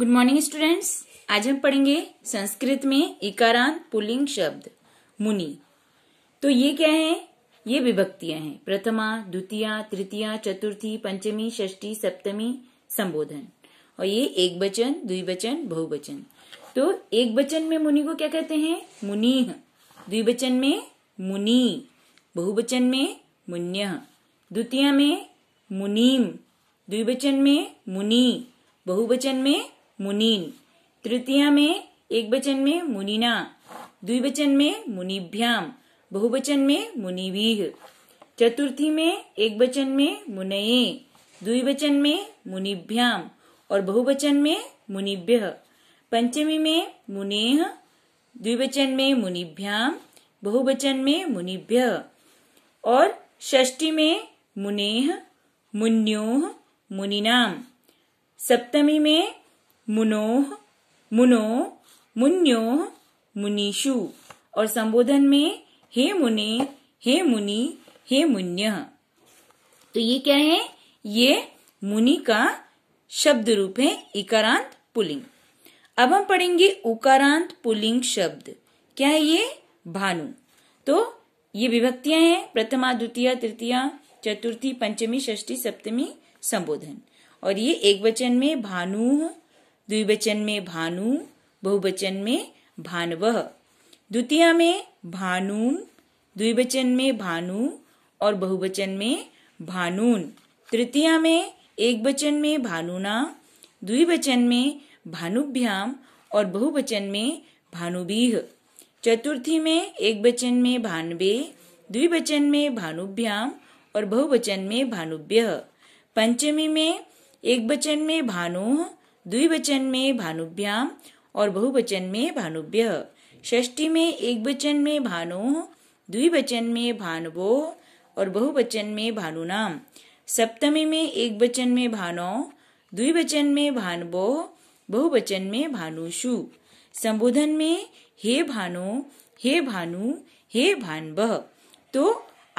good morning students आज हम पढ़ेंगे संस्कृत में इकारान पुलिंग शब्द मुनि तो ये क्या है ये विभक्तियां हैं प्रथमा द्वितीय तृतीय चतुर्थी पंचमी षष्ठी सप्तमी संबोधन और ये एक बचन द्विवचन बहुवचन तो एक बचन में मुनि को क्या कहते हैं मुनि द्विवचन में मुनि बहुवचन में मुन्य द्वितीय में मुनीम द्विवचन में मुनि बहुवचन में मुनीन तृतीय में एक बचन में मुनिना द्विवचन में मुनिभ्याम बहुवचन में मुनिवीह चतुर्थी में एक बचन में मुनये द्विवचन में मुनिभ्याम और बहुवचन में मुनिभ्य पंचमी में मुनेह द्विवचन में मुनिभ्याम बहुवचन में मुनिभ्य और षष्ठी में मुनेह मुन्योह मुनिनाम सप्तमी में मुनोह मुनो मुन्यो मुनीषु और संबोधन में हे मुने हे मुनि हे मुन्य तो ये क्या है ये मुनि का शब्द रूप है इकारांत पुलिंग अब हम पढ़ेंगे उकारांत पुलिंग शब्द क्या है ये भानु तो ये विभक्तियां हैं प्रथमा द्वितीय तृतीय चतुर्थी पंचमी षष्ठी सप्तमी संबोधन और ये एक वचन में भानु द्विवचन में भानु बहुवचन में भानवह द्वितीय में भानून द्विवचन में भानु और बहुवचन में भानून तृतीय में एक वचन में भानुना द्विवचन में भानुभ्याम और बहुवचन में भानुबीह चतुर्थी में एक वचन में भानवे द्विवचन में भानुभ्याम और बहुवचन में भानुभ्य पंचमी में एक वचन में भानोह द्विवचन में भानुभ्याम और बहुवचन में भानुभ्य षष्टी में एक वचन में भानो द्विवचन में भानवो और बहुवचन में भानुनाम सप्तमी में एक वचन में भानो द्विवचन में भानवो बहुवचन में भानुषु संबोधन में हे भानो हे भानु हे भानवह तो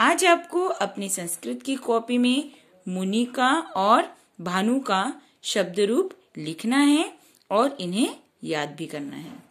आज आपको अपनी संस्कृत की कॉपी में मुनि का और भानु का शब्द रूप लिखना है और इन्हें याद भी करना है